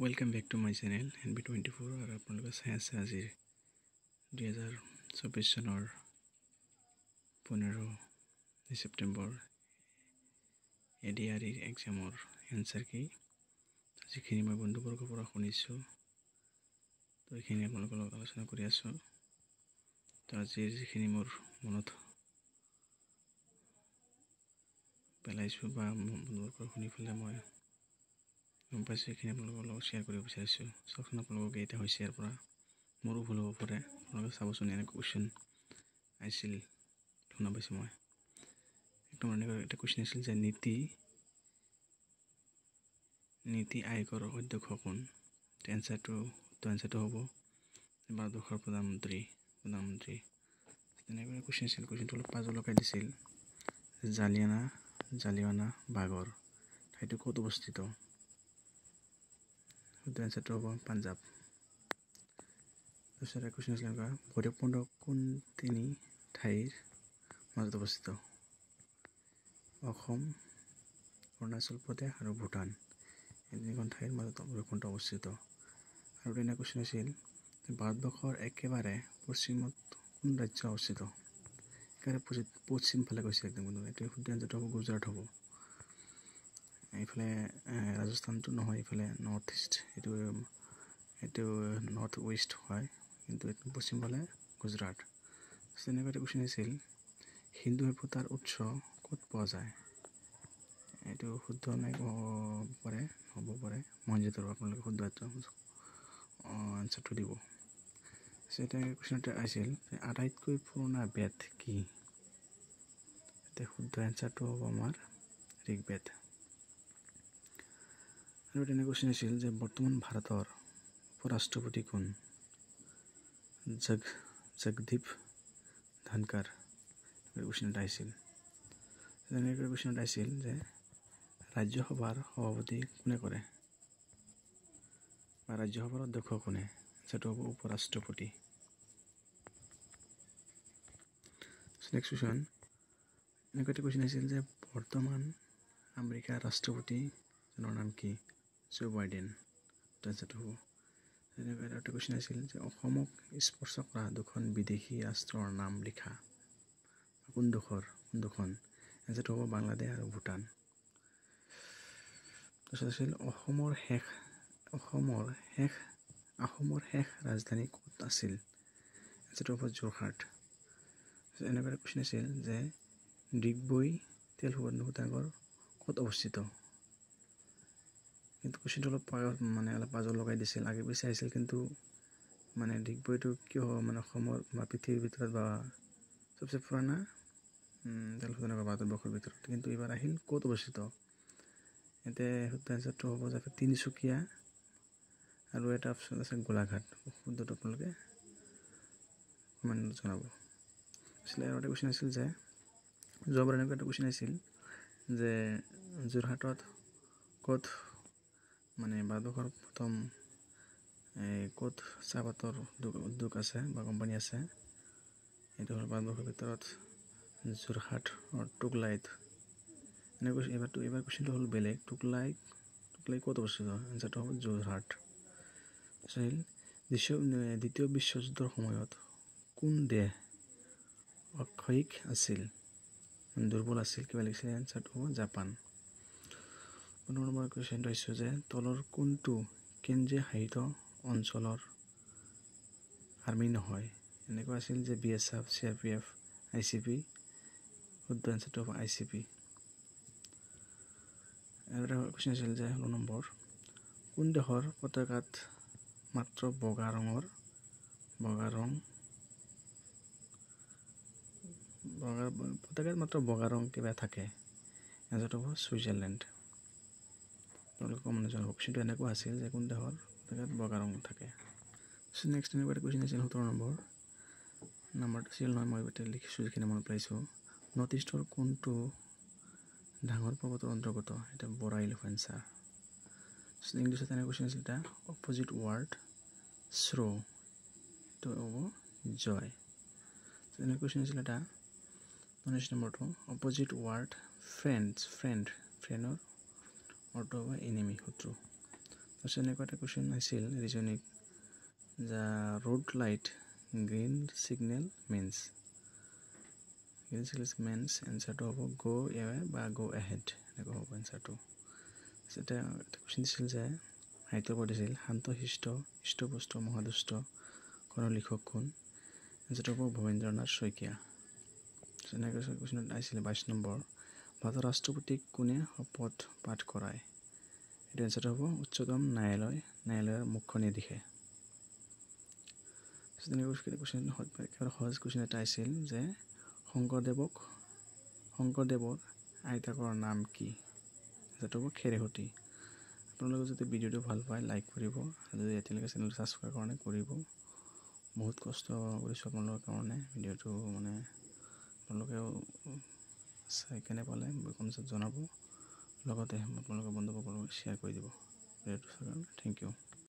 welcome back to my channel N B twenty four আৰু আপোনালোকে চাই আছে আজি দুহেজাৰ চৌবিছ চনৰ পোন্ধৰ ছেপ্টেম্বৰ এ ডি আৰ ইৰ এক্সামৰ এনচাৰ কি যিখিনি মই বন্ধুবৰ্গৰ পৰা শুনিছোঁ তো এইখিনি আপোনালোকৰ লগত আলোচনা কৰি আছোঁ তো আজিৰ যিখিনি মোৰ মনত পেলাইছোঁ বা বন্ধুবৰ্গৰ শুনি পেলাই মই গম পাইছোঁ এইখিনি আপোনালোকৰ লগত শ্বেয়াৰ কৰিব বিচাৰিছোঁ চাওকচোন আপোনালোকক এতিয়া হৈছে ইয়াৰ পৰা মোৰো ভুল হ'ব পাৰে আপোনালোকে চাবচোন এনেকৈ কুৱেশ্যন আহিছিল শুনা পাইছোঁ মই একদম এনেকুৱা এটা কুৱেশ্যন আছিল যে নীতি নীতি আয়োগৰ অধ্যক্ষ কোন এনচাৰটো তো এনচাৰটো হ'ব ভাৰতবৰ্ষৰ প্ৰধানমন্ত্ৰী প্ৰধানমন্ত্ৰী তেনেকৈ কুৱেশ্যন আছিল কুৱেশ্যনটো অলপ পাজলকাই দিছিল জালিয়ানা জালিয়ানা বাগৰ ঠাইটো ক'ত অৱস্থিত সেইটো এনচাৰটো হ'ব পাঞ্জাৱ তাৰপিছত কুৱেশ্যন আছিলে এনেকুৱা ভৈৰৱকুণ্ড কোন তিনি ঠাইৰ মাজত অৱস্থিত অসম অৰুণাচল প্ৰদেশ আৰু ভূটান এই তিনিখন ঠাইৰ মাজত ভৈৰৱকুণ্ড অৱস্থিত আৰু এটা কুৱেশ্যন আছিল ভাৰতবৰ্ষৰ একেবাৰে পশ্চিমত কোন ৰাজ্য অৱস্থিত একেবাৰে পশ্চিম ফালে গৈছে একদম এইটো শুদ্ধ এঞ্জাৰটো হ'ব গুজৰাট হ'ব এইফালে ৰাজস্থানটো নহয় এইফালে নৰ্থ ইষ্ট এইটো এইটো নৰ্থ ৱেষ্ট হয় কিন্তু এইটো পশ্চিমফালে গুজৰাট তেনেকুৱা এটা কুৱেশ্যন আছিল হিন্দু সভ্যতাৰ উৎস ক'ত পোৱা যায় এইটো শুদ্ধ নাই পাৰে হ'ব পাৰে মন আপোনালোকে শুদ্ধ এনচাৰটো দিব এটা কুৱেশ্যন এটা আছিল আটাইতকৈ পুৰণা বেদ কি এতিয়া শুদ্ধ এনচাৰটো হ'ব আমাৰ ঋগবেদ আৰু কুৱেশ্যন আছিল যে বৰ্তমান ভাৰতৰ উপ ৰাষ্ট্ৰপতি কোন জগদীপ ধনকাৰ কুৱেশ্যন এটা আহিছিল তেনেকৈ কুৱেশ্যন এটা আহিছিল যে ৰাজ্যসভাৰ সভাপতি কোনে কৰে বা ৰাজ্যসভাৰ অধ্যক্ষ কোনে সেইটো হ'ব উপ ৰাষ্ট্ৰপতি নেক্সট কুৱেশ্যন এনেকুৱা এটা কুৱেশ্যন আহিছিল যে বৰ্তমান আমেৰিকাৰ ৰাষ্ট্ৰপতিজনৰ নাম কি জ' বাইডেন তাৰপিছত হ'ব তেনেকুৱা এটা কুৱেশ্যন আছিল যে অসমক স্পৰ্শ কৰা দুখন বিদেশী ৰাষ্ট্ৰৰ নাম লিখা কোনডোখৰ দুখৰ কোন দুখন এনচাৰটো হ'ব বাংলাদেশ আৰু ভূটান তাৰপিছত আছিল অসমৰ শেষ অসমৰ শেষ আহোমৰ শেষ ৰাজধানী ক'ত আছিল এনচাৰটো হ'ব যোৰহাট এনেকুৱা এটা কুৱেশ্যন আছিল যে ডিগবৈ তেল সুবৰ্ণ সুতাগৰ ক'ত অৱস্থিত কিন্তু কুচিটো অলপ পাৰত মানে অলপ পাজল লগাই দিছিল আগে পিছে আহিছিল কিন্তু মানে ডিগবৈটো কিয় হ'ব মানে অসমৰ বা পৃথিৱীৰ ভিতৰত বা চবচে পুৰণা তেল শোধনাগাৰ ভাৰতবৰ্ষৰ ভিতৰত কিন্তু এইবাৰ আহিল ক'ত অৱস্থিত ইয়াতে শুদ্ধ এঞ্চাৰটো হ'ব যাতে তিনিচুকীয়া আৰু এটা অপশ্যন আছে গোলাঘাট শুদ্ধটো আপোনালোকে কমেণ্টত জনাব আচলতে আৰু এটা কুৱেশ্যন আছিল যে যোৱাবাৰ এনেকুৱা এটা কুৱেশ্যন আহিছিল যে যোৰহাটত ক'ত মানে ভাৰতবৰ্ষৰ প্ৰথম ক'ত চাহপাতৰ উদ্যোগ উদ্যোগ আছে বা কোম্পানী আছে এইটো হ'ল ভাৰতবৰ্ষৰ ভিতৰত যোৰহাট আৰু টুকলাইট এনেকৈ এইবাৰটো এইবাৰ কুৱেশ্যনটো হ'ল বেলেগ টুকলাইট টুকলাই ক'ত অৱস্থিত এনচাৰটো হ'ব যোৰহাট চাহিল দ্বিতীয় দ্বিতীয় বিশ্বযুদ্ধৰ সময়ত কোন দেহ অক্ষয়িক আছিল দুৰ্বল আছিল কিবা লিখিছিলে এনচাৰটো হ'ব জাপান পুনৰ নম্বৰ কুৱেশ্যনটো হৈছে যে তলৰ কোনটো কেন্দ্ৰীয় শাসিত অঞ্চলৰ আৰ্মি নহয় এনেকুৱা আছিল যে B S F C R P F I C P শুদ্ধ এঞ্চাৰটো আই চি পি আৰু এটা কুৱেশ্যন আছিল যে ষোল্ল নম্বৰ কোন দেশৰ পতাকাত মাত্ৰ বগা ৰঙৰ বগা ৰং বগা পতাকাত মাত্ৰ বগা ৰং কিবা থাকে এঞ্চাৰটো হ'ব ছুইজাৰলেণ্ড আপোনালোকক মানে জনাব কুৱেশ্যনটো এনেকুৱা আছিল যে কোন দেহৰ জেগাত বগা ৰং থাকে চ' নেক্সট এনেকুৱা এটা কুৱেশ্যন আছিল সোতৰ নম্বৰ নম্বৰটো আছিল নহয় মই এতিয়া লিখিছোঁ যিখিনি মনত পাইছোঁ নৰ্থ ইষ্টৰ কোনটো ডাঙৰ পৰ্বতৰ অন্তৰ্গত এতিয়া বৰা ইলফ এঞ্চাৰ চ' ইংলিছত এনেকুৱা কুৱেশ্যন আছিল এটা অপজিট ৱাৰ্ড শ্ৰ' এইটো হ'ব জয় চ' এনে কুৱেশ্যন আছিল এটা ঊনৈছ নম্বৰটো অপজিট ৱাৰ্ড ফ্ৰেণ্ড ফ্ৰেণ্ড ফ্ৰেণ্ডৰ অৰ্থ হ'ব এনিমি শত্ৰু তাৰপিছত এনেকুৱা এটা কুৱেশ্যন আহিছিল ৰিজনিক যা road light green signal means green signal means এনচাৰটো হ'ব গ' এৱে বা গ' এহেড এনেকুৱা হ'ব এনচাৰটো তাৰপিছতে কুৱেশ্যন দিছিল যে সাহিত্য পঢ়িছিল শান্তশিষ্ট ইষ্টপুষ্ট মহাদুষ্ট কোনো লিখক কোন এনচাৰটো হ'ব ভৱেন্দ্ৰনাথ শইকীয়া এনেকৈ কুৱেশ্যনত আহিছিল বাইছ নম্বৰ ভাৰতৰ ৰাষ্ট্ৰপতিক কোনে শপত পাঠ কৰায় এইটো এনচাৰটো হ'ব উচ্চতম ন্যায়ালয় ন্যায়ালয়ৰ মুখ্য ন্যায়াধীশে একেবাৰে সহজ কুৱেশ্যন এটা আছিল যে শংকৰদেৱক শংকৰদেৱৰ আইতাকৰ নাম কি যাতে হ'ব খেৰেহতী আপোনালোকে যদি ভিডিঅ'টো ভাল পায় লাইক কৰিব আৰু যদি এতিয়ালৈকে চেনেলটো ছাবস্ক্ৰাইব কৰা নাই কৰিব বহুত কষ্ট কৰিছোঁ আপোনালোকৰ কাৰণে ভিডিঅ'টো মানে আপোনালোকেও চাই কেনে পালে মই কমেণ্টছত জনাব লগতে আপোনালোকৰ বন্ধুবৰ্গৰ লগত শ্বেয়াৰ কৰি দিব থেংক ইউ